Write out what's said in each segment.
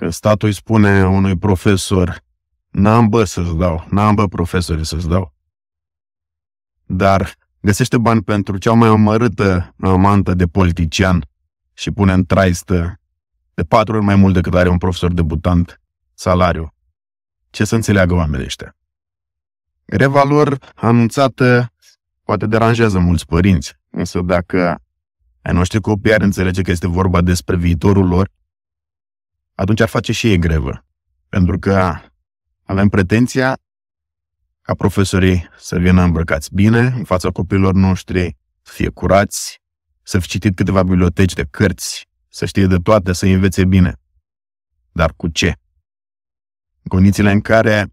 Că statul îi spune unui profesor, n-am bă să-ți dau, n-am bă profesorii să-ți dau. Dar găsește bani pentru cea mai amărâtă amantă de politician și pune în traistă de patru ori mai mult decât are un profesor debutant salariu. Ce să înțeleagă oamenii ăștia? Revalor anunțată poate deranjează mulți părinți, însă dacă ai noștri copii ar înțelege că este vorba despre viitorul lor, atunci ar face și ei grevă. Pentru că avem pretenția ca profesorii să vină îmbrăcați bine în fața copiilor noștri, să fie curați, să fi citit câteva biblioteci de cărți, să știe de toate, să învețe bine. Dar cu ce? În condițiile în care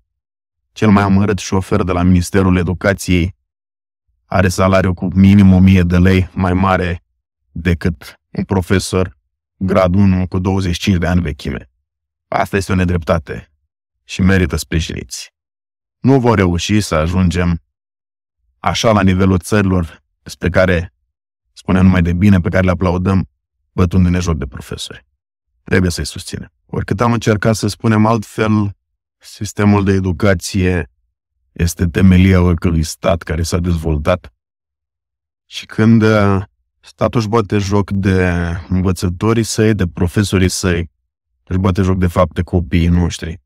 cel mai amărât șofer de la Ministerul Educației are salariu cu minim 1000 de lei mai mare decât un profesor grad 1 cu 25 de ani vechime. Asta este o nedreptate și merită sprijiniți. Nu vor reuși să ajungem așa la nivelul țărilor despre care spunem numai de bine, pe care le aplaudăm, bătându-ne joc de profesori. Trebuie să-i susținem. Oricât am încercat să spunem altfel, sistemul de educație este temelia oricărui stat care s-a dezvoltat și când uh, Statul își bate joc de învățătorii săi, de profesorii săi, își bate joc de fapt de copiii noștri.